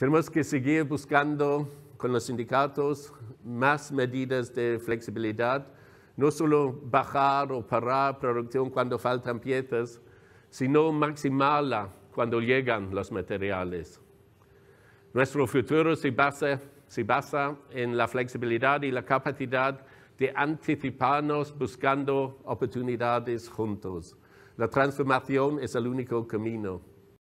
Tenemos que seguir buscando con los sindicatos más medidas de flexibilidad, no solo bajar o parar producción cuando faltan piezas, sino maximarla cuando llegan los materiales. Nuestro futuro se basa, se basa en la flexibilidad y la capacidad de anticiparnos buscando oportunidades juntos. La transformación es el único camino.